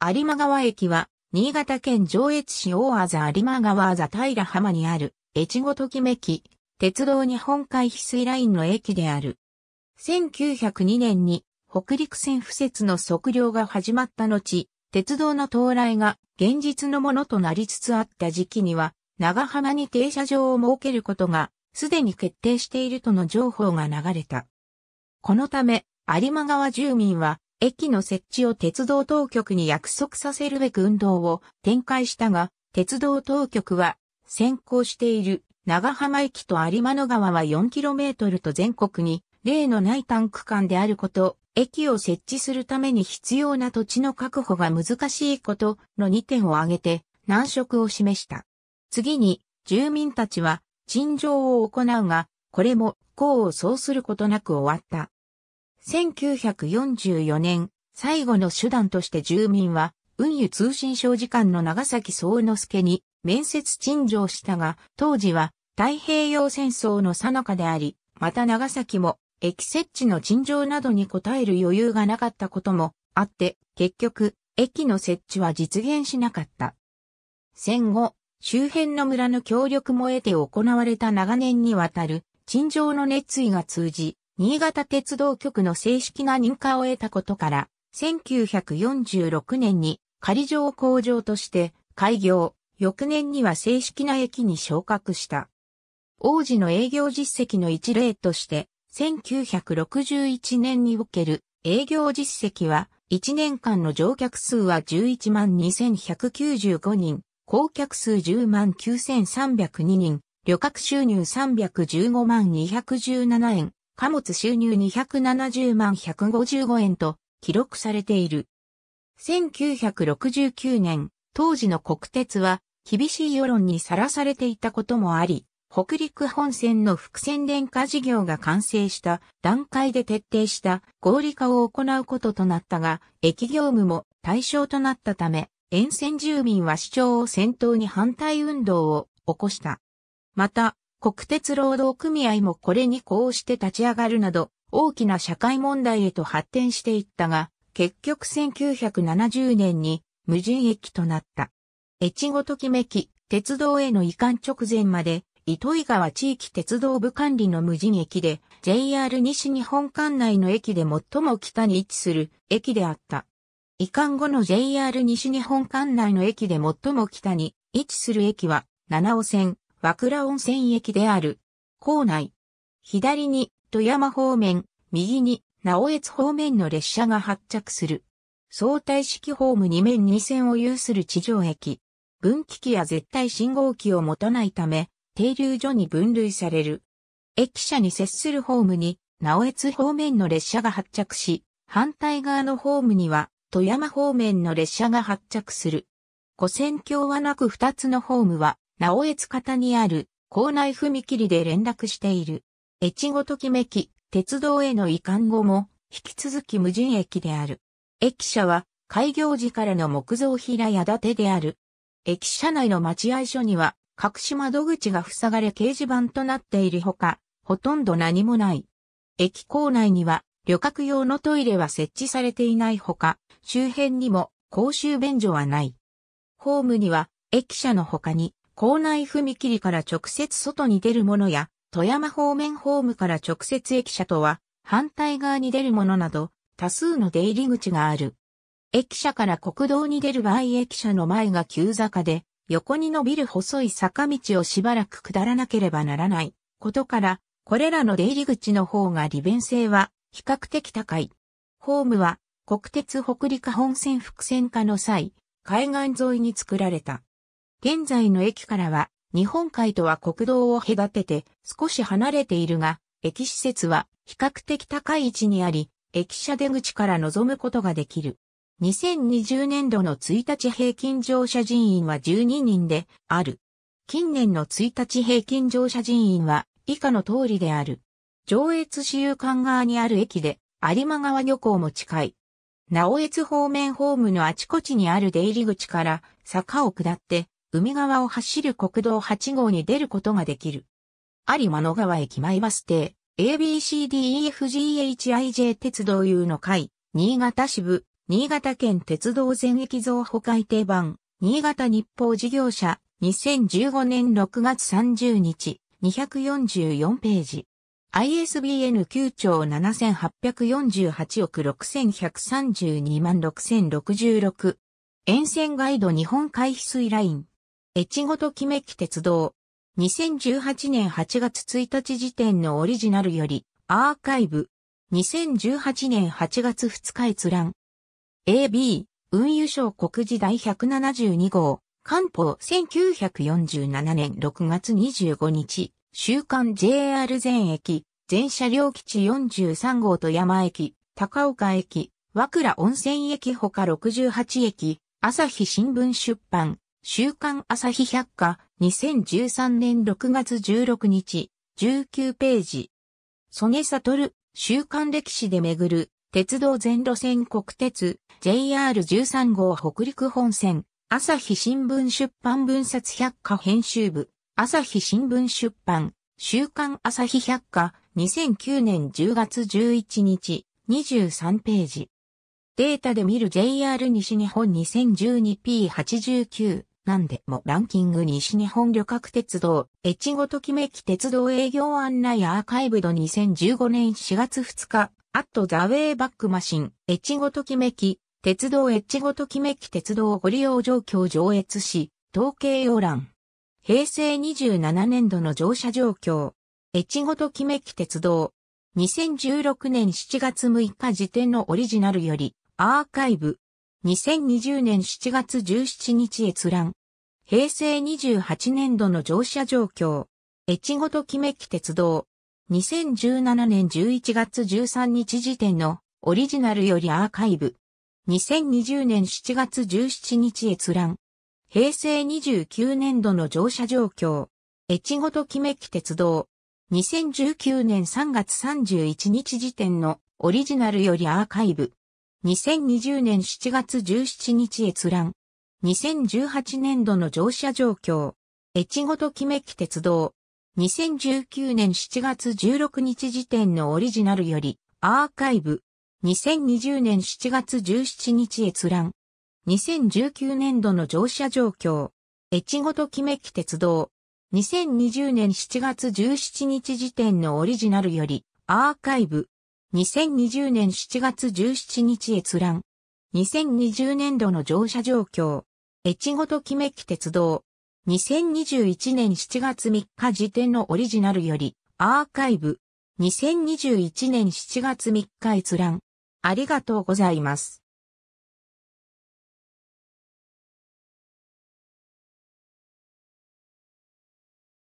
有馬川駅は、新潟県上越市大字有馬川座平浜にある、越後ときめき、鉄道日本海翡翠ラインの駅である。1902年に、北陸線敷設の測量が始まった後、鉄道の到来が現実のものとなりつつあった時期には、長浜に停車場を設けることが、すでに決定しているとの情報が流れた。このため、有馬川住民は、駅の設置を鉄道当局に約束させるべく運動を展開したが、鉄道当局は先行している長浜駅と有馬野川は 4km と全国に例のないン区間であること、駅を設置するために必要な土地の確保が難しいことの2点を挙げて難色を示した。次に、住民たちは陳情を行うが、これも功を奏することなく終わった。1944年、最後の手段として住民は、運輸通信省時間の長崎総之助に面接陳情したが、当時は太平洋戦争の最中であり、また長崎も駅設置の陳情などに応える余裕がなかったこともあって、結局、駅の設置は実現しなかった。戦後、周辺の村の協力も得て行われた長年にわたる陳情の熱意が通じ、新潟鉄道局の正式な認可を得たことから、1946年に仮上工場として開業、翌年には正式な駅に昇格した。王子の営業実績の一例として、1961年における営業実績は、1年間の乗客数は11万2195人、降客数10万9302人、旅客収入315万217円、貨物収入270万155円と記録されている。1969年、当時の国鉄は厳しい世論にさらされていたこともあり、北陸本線の伏線電化事業が完成した段階で徹底した合理化を行うこととなったが、駅業務も対象となったため、沿線住民は市長を先頭に反対運動を起こした。また、国鉄労働組合もこれにこうして立ち上がるなど、大きな社会問題へと発展していったが、結局1970年に無人駅となった。越後ときめき、鉄道への移管直前まで、糸魚川地域鉄道部管理の無人駅で、JR 西日本管内の駅で最も北に位置する駅であった。移管後の JR 西日本管内の駅で最も北に位置する駅は、七尾線、和倉温泉駅である。構内。左に富山方面、右に直江津方面の列車が発着する。相対式ホーム2面2線を有する地上駅。分岐器や絶対信号機を持たないため、停留所に分類される。駅舎に接するホームに、直江津方面の列車が発着し、反対側のホームには、富山方面の列車が発着する。古線橋はなく2つのホームは、直江津方にある校内踏切で連絡している。越後ときめき、鉄道への移管後も、引き続き無人駅である。駅舎は、開業時からの木造平屋建てである。駅舎内の待合所には、隠し窓口が塞がれ掲示板となっているほか、ほとんど何もない。駅構内には、旅客用のトイレは設置されていないほか、周辺にも公衆便所はない。ホームには、駅舎のほかに、校内踏切から直接外に出るものや、富山方面ホームから直接駅舎とは、反対側に出るものなど、多数の出入り口がある。駅舎から国道に出る場合駅舎の前が急坂で、横に伸びる細い坂道をしばらく下らなければならないことから、これらの出入り口の方が利便性は比較的高い。ホームは国鉄北陸本線複線化の際、海岸沿いに作られた。現在の駅からは、日本海とは国道を隔てて少し離れているが、駅施設は比較的高い位置にあり、駅舎出口から望むことができる。2020年度の1日平均乗車人員は12人である。近年の1日平均乗車人員は以下の通りである。上越市有館側にある駅で有馬川漁港も近い。直越方面ホームのあちこちにある出入り口から坂を下って海側を走る国道8号に出ることができる。有馬野川駅前バス停、ABCDEFGHIJ 鉄道有の会、新潟支部、新潟県鉄道全域増保改定版、新潟日報事業者、2015年6月30日、244ページ。ISBN 9兆7848億6132万6066。沿線ガイド日本海翡翠ライン。越後ときめき鉄道。2018年8月1日時点のオリジナルより、アーカイブ。2018年8月2日閲覧。AB、運輸省国時第172号、官報1947年6月25日、週刊 JR 全駅、全車両基地43号と山駅、高岡駅、和倉温泉駅ほか68駅、朝日新聞出版、週刊朝日百科、2013年6月16日、19ページ。曽根悟、週刊歴史で巡る、鉄道全路線国鉄、JR13 号北陸本線、朝日新聞出版分冊百科編集部、朝日新聞出版、週刊朝日百科、2009年10月11日、23ページ。データで見る JR 西日本 2012P89 なんでもランキング西日本旅客鉄道、越後ときめき鉄道営業案内アーカイブド2015年4月2日、アットザウェイバックマシン、越後ときめき、鉄道越後ときめき鉄道ご利用状況上越し、統計要欄。平成27年度の乗車状況。越後ときめき鉄道。2016年7月6日時点のオリジナルより、アーカイブ。2020年7月17日閲覧。平成28年度の乗車状況、越後ときめき鉄道、2017年11月13日時点のオリジナルよりアーカイブ、2020年7月17日閲覧、平成29年度の乗車状況、越後ときめき鉄道、2019年3月31日時点のオリジナルよりアーカイブ、2020年7月17日閲覧、2018年度の乗車状況、越後ときめき鉄道、2019年7月16日時点のオリジナルより、アーカイブ、2020年7月17日閲覧、2019年度の乗車状況、越後ときめき鉄道、2020年7月17日時点のオリジナルより、アーカイブ、2020年7月17日閲覧、2020年度の乗車状況、越後ときめき鉄道。2021年7月3日時点のオリジナルより、アーカイブ。2021年7月3日閲覧。ありがとうございます。